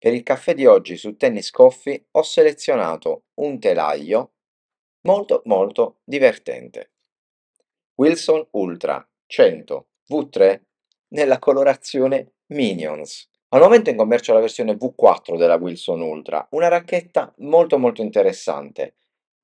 Per il caffè di oggi su Tennis Coffee ho selezionato un telaio molto molto divertente. Wilson Ultra 100 V3 nella colorazione Minions. Al momento è in commercio la versione V4 della Wilson Ultra, una racchetta molto molto interessante.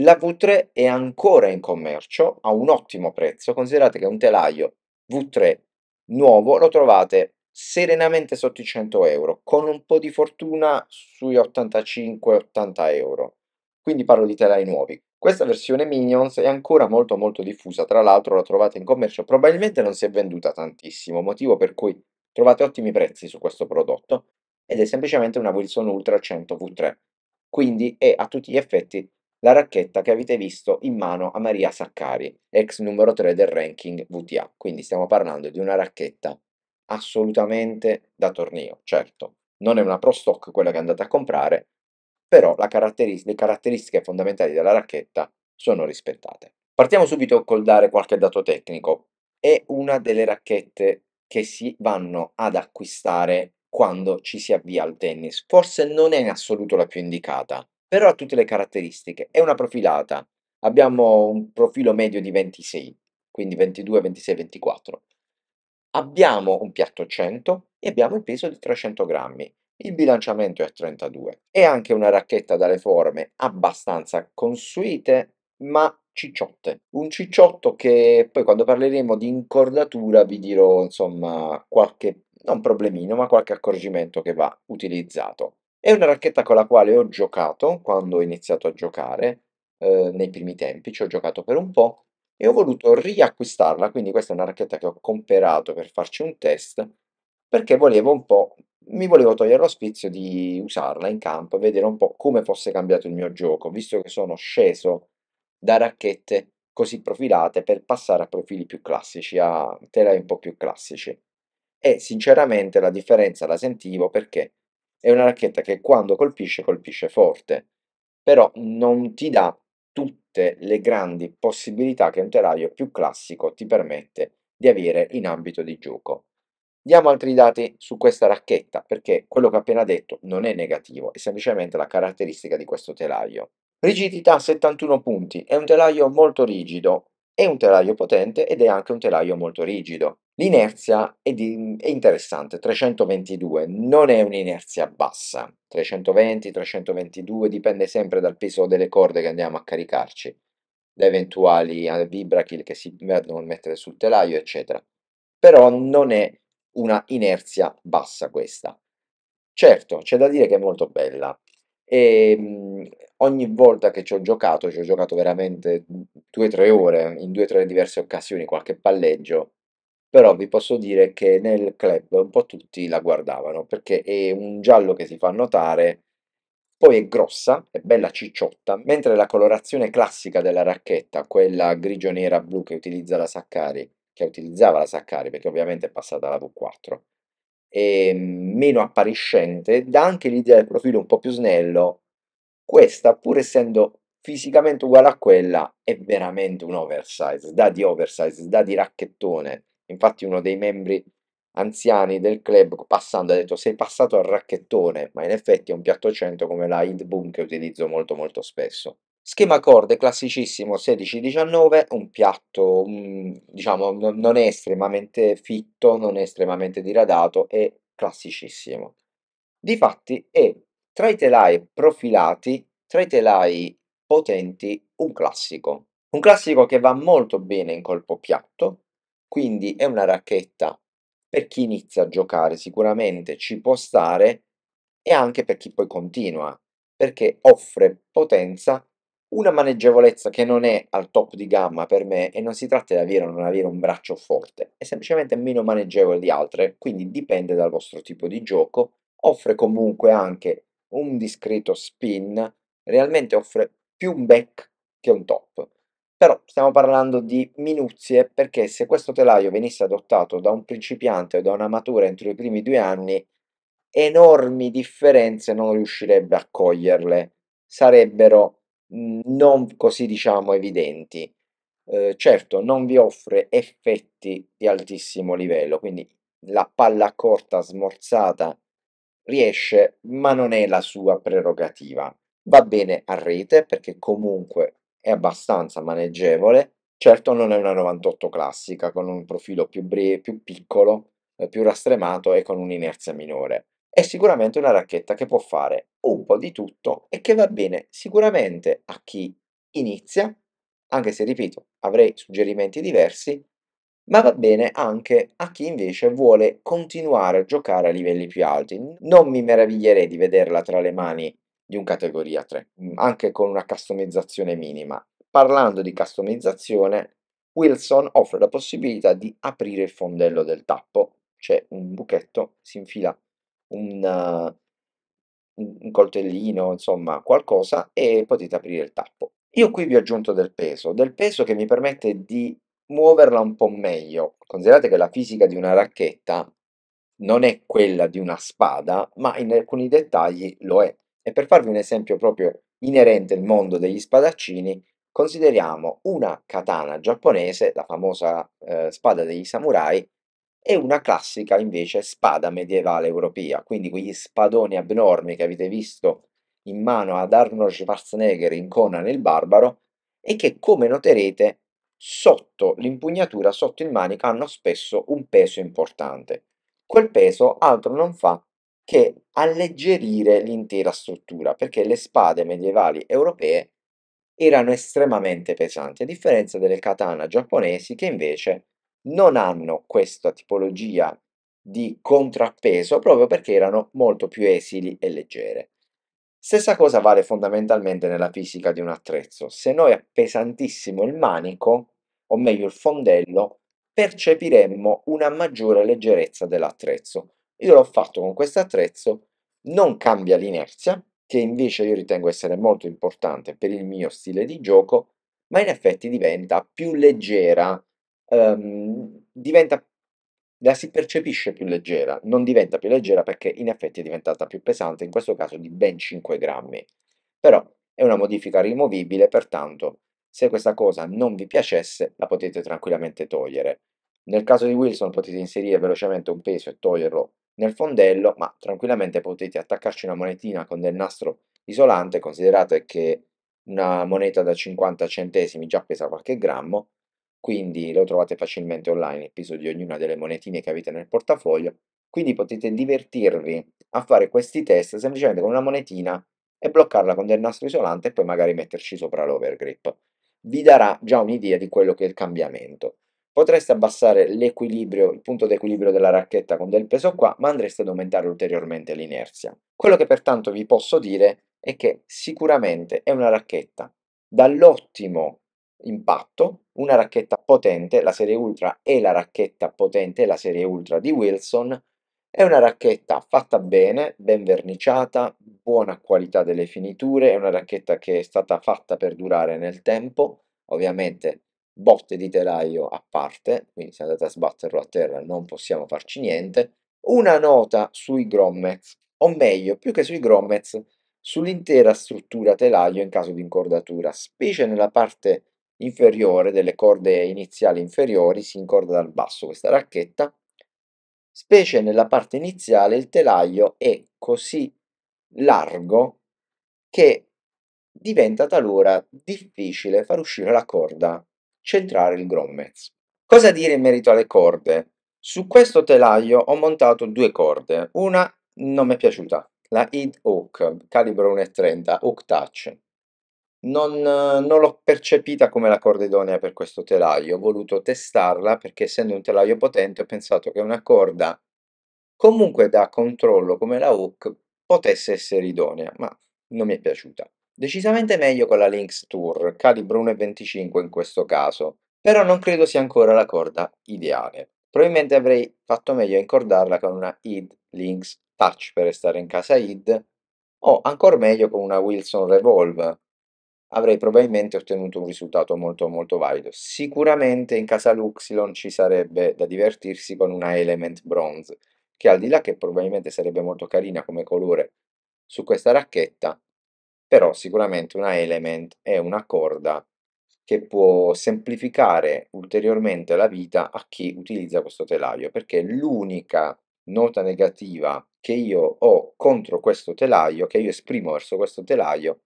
La V3 è ancora in commercio a un ottimo prezzo, considerate che un telaio V3 nuovo lo trovate serenamente sotto i 100 euro, con un po' di fortuna sui 85-80 euro. Quindi parlo di telai nuovi. Questa versione Minions è ancora molto molto diffusa, tra l'altro la trovate in commercio, probabilmente non si è venduta tantissimo, motivo per cui trovate ottimi prezzi su questo prodotto ed è semplicemente una Wilson Ultra 100 V3. Quindi è a tutti gli effetti la racchetta che avete visto in mano a Maria Saccari, ex numero 3 del ranking VTA. Quindi stiamo parlando di una racchetta assolutamente da torneo, certo. Non è una Pro Stock quella che andate a comprare, però caratterist- le caratteristiche fondamentali della racchetta sono rispettate. Partiamo subito col dare qualche dato tecnico. È una delle racchette che si vanno ad acquistare quando ci si avvia al tennis. Forse non è in assoluto la più indicata, però ha tutte le caratteristiche. È una profilata. Abbiamo un profilo medio di 26, quindi 22, 26, 24 abbiamo un piatto 100 e abbiamo il peso di 300 grammi. Il bilanciamento è a 32 È anche una racchetta dalle forme abbastanza consuete ma cicciotte. Un cicciotto che poi quando parleremo di incordatura vi dirò insomma qualche, non problemino, ma qualche accorgimento che va utilizzato. È una racchetta con la quale ho giocato quando ho iniziato a giocare eh, nei primi tempi, ci ho giocato per un po' e ho voluto riacquistarla, quindi questa è una racchetta che ho comperato per farci un test, perché volevo un po', mi volevo togliere l'ospizio di usarla in campo e vedere un po' come fosse cambiato il mio gioco, visto che sono sceso da racchette così profilate per passare a profili più classici, a telai un po' più classici. E sinceramente la differenza la sentivo perché è una racchetta che quando colpisce colpisce forte, però non ti dà tutte le grandi possibilità che un telaio più classico ti permette di avere in ambito di gioco. Diamo altri dati su questa racchetta perché quello che ho appena detto non è negativo, è semplicemente la caratteristica di questo telaio. Rigidità 71 punti, è un telaio molto rigido, è un telaio potente ed è anche un telaio molto rigido. L'inerzia è, di, è, interessante, 322, non è un'inerzia bassa, 320, 322, dipende sempre dal peso delle corde che andiamo a caricarci, da eventuali eh, vibrakill che si vengono a mettere sul telaio, eccetera. Però non è una inerzia bassa questa. Certo, c'è da dire che è molto bella, e ehm, ogni volta che ci ho giocato, ci ho giocato veramente 2-3 ore, in 2-3 diverse occasioni, qualche palleggio, però vi posso dire che nel club un po' tutti la guardavano perché è un giallo che si fa notare, poi è grossa, è bella cicciotta, mentre la colorazione classica della racchetta, quella grigio-nera-blu che utilizza la Saccari, che utilizzava la Saccari perché ovviamente è passata alla V4, è meno appariscente, dà anche l'idea del profilo un po' più snello. Questa, pur essendo fisicamente uguale a quella, è veramente un oversize, da di oversize, da di racchettone Infatti uno dei membri anziani del club passando ha detto sei passato al racchettone, ma in effetti è un piatto 100 come la Hint Boom che utilizzo molto molto spesso. Schema corde classicissimo 16-19, un piatto diciamo non è estremamente fitto, non è estremamente diradato, è classicissimo. Difatti è tra i telai profilati, tra i telai potenti, un classico. Un classico che va molto bene in colpo piatto, quindi è una racchetta per chi inizia a giocare, sicuramente ci può stare e anche per chi poi continua, perché offre potenza, una maneggevolezza che non è al top di gamma per me e non si tratta di avere o non avere un braccio forte, è semplicemente meno maneggevole di altre, quindi dipende dal vostro tipo di gioco, offre comunque anche un discreto spin, realmente offre più un back che un top però stiamo parlando di minuzie perché se questo telaio venisse adottato da un principiante o da una matura entro i primi due anni, enormi differenze non riuscirebbe a coglierle, sarebbero mhmm, non così diciamo evidenti. Eh, certo, non vi offre effetti di altissimo livello, quindi la palla corta smorzata riesce, ma non è la sua prerogativa. Va bene a rete perché comunque è abbastanza maneggevole, certo non è una 98 classica con un profilo più, breve, più piccolo, eh, più rastremato e con un'inerzia minore. È sicuramente una racchetta che può fare un po' di tutto e che va bene sicuramente a chi inizia, anche se ripeto avrei suggerimenti diversi, ma va bene anche a chi invece vuole continuare a giocare a livelli più alti. Non mi meraviglierei di vederla tra le mani di un categoria 3, mm, anche con una customizzazione minima. Parlando di customizzazione, Wilson offre la possibilità di aprire il fondello del tappo, c'è un buchetto, si infila un, uh, un coltellino, insomma qualcosa e potete aprire il tappo. Io qui vi ho aggiunto del peso, del peso che mi permette di muoverla un po' meglio. Considerate che la fisica di una racchetta non è quella di una spada, ma in alcuni dettagli lo è. E per farvi un esempio proprio inerente al mondo degli spadaccini, consideriamo una katana giapponese, la famosa eh, spada degli samurai, e una classica invece spada medievale europea, quindi quegli spadoni abnormi che avete visto in mano ad Arnold Schwarzenegger in Conan il Barbaro e che come noterete sotto l'impugnatura, sotto il manico hanno spesso un peso importante. Quel peso altro non fa che alleggerire l'intera struttura, perché le spade medievali europee erano estremamente pesanti, a differenza delle katana giapponesi che invece non hanno questa tipologia di contrappeso proprio perché erano molto più esili e leggere. Stessa cosa vale fondamentalmente nella fisica di un attrezzo. Se noi appesantissimo il manico, o meglio il fondello, percepiremmo una maggiore leggerezza dell'attrezzo io l'ho fatto con questo attrezzo, non cambia l'inerzia, che invece io ritengo essere molto importante per il mio stile di gioco, ma in effetti diventa più leggera, um, diventa, la si percepisce più leggera, non diventa più leggera perché in effetti è diventata più pesante, in questo caso di ben 5 grammi. Però è una modifica rimovibile, pertanto se questa cosa non vi piacesse la potete tranquillamente togliere. Nel caso di Wilson potete inserire velocemente un peso e toglierlo nel fondello, ma tranquillamente potete attaccarci una monetina con del nastro isolante, considerate che una moneta da 50 centesimi già pesa qualche grammo, quindi lo trovate facilmente online il peso di ognuna delle monetine che avete nel portafoglio, quindi potete divertirvi a fare questi test semplicemente con una monetina e bloccarla con del nastro isolante e poi magari metterci sopra l'overgrip. Vi darà già un'idea di quello che è il cambiamento. Potreste abbassare l'equilibrio, il punto d'equilibrio della racchetta con del peso qua, ma andreste ad aumentare ulteriormente l'inerzia. Quello che pertanto vi posso dire è che sicuramente è una racchetta dall'ottimo impatto, una racchetta potente, la serie ultra è la racchetta potente, la serie ultra di Wilson, è una racchetta fatta bene, ben verniciata, buona qualità delle finiture, è una racchetta che è stata fatta per durare nel tempo, ovviamente botte di telaio a parte, quindi se andate a sbatterlo a terra non possiamo farci niente, una nota sui grommets, o meglio, più che sui grommets, sull'intera struttura telaio in caso di incordatura, specie nella parte inferiore delle corde iniziali inferiori si incorda dal basso questa racchetta, specie nella parte iniziale il telaio è così largo che diventa talora difficile far uscire la corda centrare il grommets. Cosa dire in merito alle corde? Su questo telaio ho montato due corde, una non mi è piaciuta, la Id Hook, calibro 1.30, Oak Touch. Non, non l'ho percepita come la corda idonea per questo telaio, ho voluto testarla perché essendo un telaio potente ho pensato che una corda comunque da controllo come la Hook potesse essere idonea, ma non mi è piaciuta. Decisamente meglio con la Lynx Tour, calibro 1.25 in questo caso, però non credo sia ancora la corda ideale. Probabilmente avrei fatto meglio a incordarla con una id Lynx Touch per restare in casa id, o ancora meglio con una Wilson Revolve. Avrei probabilmente ottenuto un risultato molto molto valido. Sicuramente in casa Luxilon ci sarebbe da divertirsi con una Element Bronze, che al di là che probabilmente sarebbe molto carina come colore su questa racchetta, però sicuramente una element è una corda che può semplificare ulteriormente la vita a chi utilizza questo telaio, perché l'unica nota negativa che io ho contro questo telaio, che io esprimo verso questo telaio,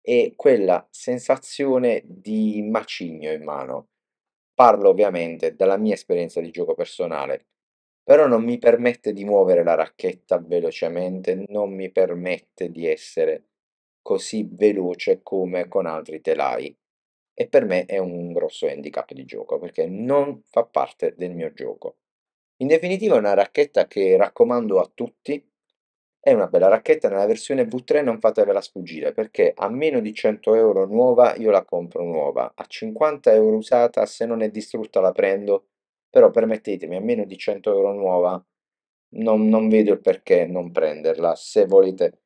è quella sensazione di macigno in mano. Parlo ovviamente dalla mia esperienza di gioco personale, però non mi permette di muovere la racchetta velocemente, non mi permette di essere così veloce come con altri telai e per me è un grosso handicap di gioco perché non fa parte del mio gioco. In definitiva è una racchetta che raccomando a tutti, è una bella racchetta, nella versione V3 non fatevela sfuggire perché a meno di 100 euro nuova io la compro nuova, a 50 euro usata se non è distrutta la prendo, però permettetemi a meno di 100 euro nuova non, non vedo il perché non prenderla se volete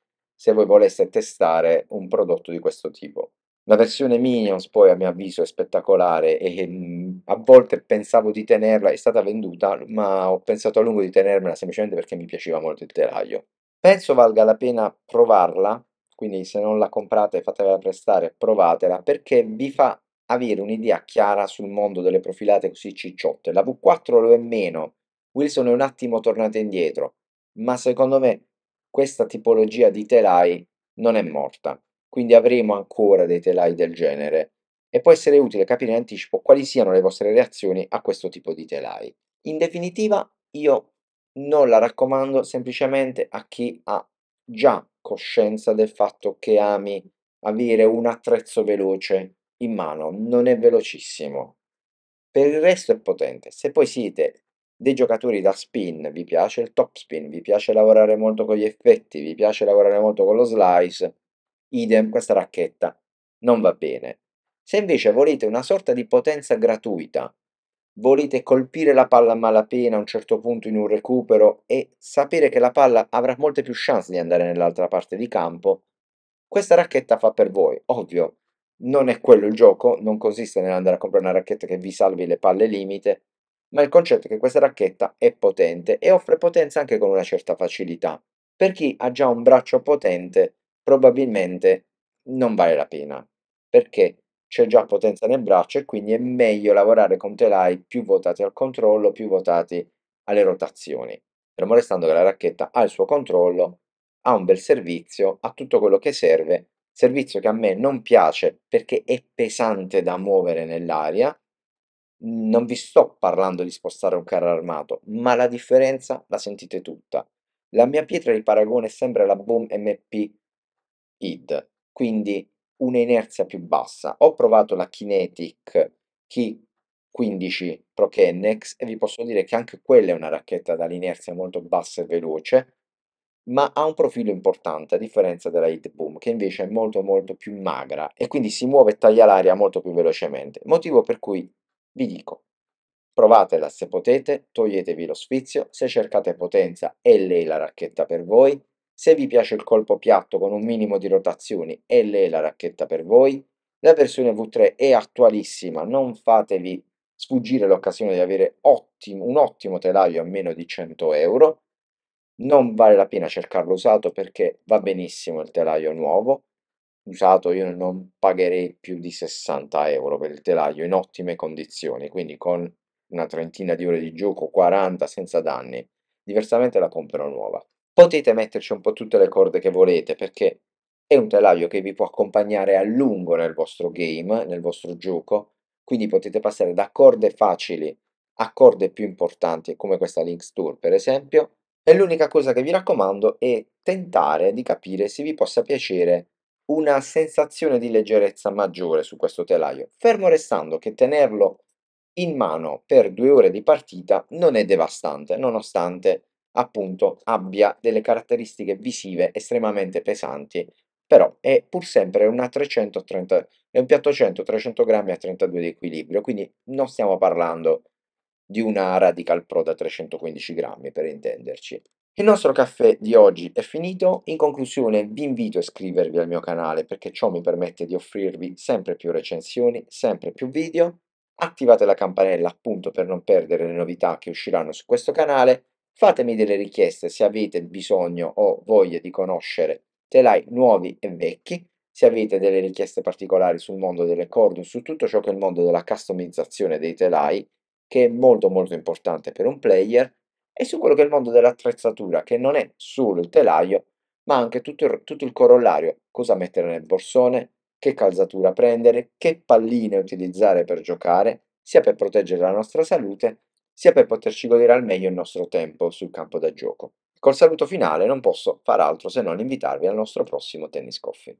se voi voleste testare un prodotto di questo tipo. La versione Minions poi a mio avviso è spettacolare e mm, a volte pensavo di tenerla, è stata venduta, ma ho pensato a lungo di tenermela semplicemente perché mi piaceva molto il telaio. Penso valga la pena provarla, quindi se non la comprate fatevela prestare, provatela, perché vi fa avere un'idea chiara sul mondo delle profilate così cicciotte. La V4 lo è meno, Wilson è un attimo tornata indietro, ma secondo me questa tipologia di telai non è morta, quindi avremo ancora dei telai del genere e può essere utile capire in anticipo quali siano le vostre reazioni a questo tipo di telai. In definitiva, io non la raccomando semplicemente a chi ha già coscienza del fatto che ami avere un attrezzo veloce in mano, non è velocissimo. Per il resto è potente. Se poi siete dei giocatori da spin, vi piace il top spin, vi piace lavorare molto con gli effetti, vi piace lavorare molto con lo slice, idem questa racchetta non va bene. Se invece volete una sorta di potenza gratuita, volete colpire la palla a malapena a un certo punto in un recupero e sapere che la palla avrà molte più chance di andare nell'altra parte di campo, questa racchetta fa per voi, ovvio. Non è quello il gioco, non consiste nell'andare a comprare una racchetta che vi salvi le palle limite, ma il concetto è che questa racchetta è potente e offre potenza anche con una certa facilità. Per chi ha già un braccio potente, probabilmente non vale la pena, perché c'è già potenza nel braccio e quindi è meglio lavorare con telai più votati al controllo, più votati alle rotazioni. Fermo restando che la racchetta ha il suo controllo, ha un bel servizio, ha tutto quello che serve, servizio che a me non piace perché è pesante da muovere nell'aria non vi sto parlando di spostare un carro armato, ma la differenza la sentite tutta. La mia pietra di paragone è sempre la BOOM MP ID, quindi un'inerzia più bassa. Ho provato la Kinetic Key 15 Pro Kennex e vi posso dire che anche quella è una racchetta dall'inerzia molto bassa e veloce, ma ha un profilo importante a differenza della Hit Boom che invece è molto molto più magra e quindi si muove e taglia l'aria molto più velocemente, motivo per cui vi dico, provatela se potete, toglietevi lo sfizio, se cercate potenza è lei la racchetta per voi, se vi piace il colpo piatto con un minimo di rotazioni è lei la racchetta per voi, la versione V3 è attualissima, non fatevi sfuggire l'occasione di avere ottimo, un ottimo telaio a meno di 100 euro, non vale la pena cercarlo usato perché va benissimo il telaio nuovo, usato io non pagherei più di 60 euro per il telaio in ottime condizioni, quindi con una trentina di ore di gioco, 40 senza danni, diversamente la compro nuova. Potete metterci un po' tutte le corde che volete perché è un telaio che vi può accompagnare a lungo nel vostro game, nel vostro gioco, quindi potete passare da corde facili a corde più importanti come questa Link's Tour per esempio e l'unica cosa che vi raccomando è tentare di capire se vi possa piacere una sensazione di leggerezza maggiore su questo telaio, fermo restando che tenerlo in mano per due ore di partita non è devastante, nonostante appunto abbia delle caratteristiche visive estremamente pesanti, però è pur sempre una 330, è un piatto 100, 300 grammi a 32 di equilibrio, quindi non stiamo parlando di una Radical Pro da 315 grammi per intenderci. Il nostro caffè di oggi è finito, in conclusione vi invito a iscrivervi al mio canale perché ciò mi permette di offrirvi sempre più recensioni, sempre più video, attivate la campanella appunto per non perdere le novità che usciranno su questo canale, fatemi delle richieste se avete bisogno o voglia di conoscere telai nuovi e vecchi, se avete delle richieste particolari sul mondo delle corde, su tutto ciò che è il mondo della customizzazione dei telai, che è molto molto importante per un player, e su quello che è il mondo dell'attrezzatura, che non è solo il telaio, ma anche tutto il, tutto il corollario, cosa mettere nel borsone, che calzatura prendere, che palline utilizzare per giocare, sia per proteggere la nostra salute, sia per poterci godere al meglio il nostro tempo sul campo da gioco. Col saluto finale non posso far altro se non invitarvi al nostro prossimo tennis coffee.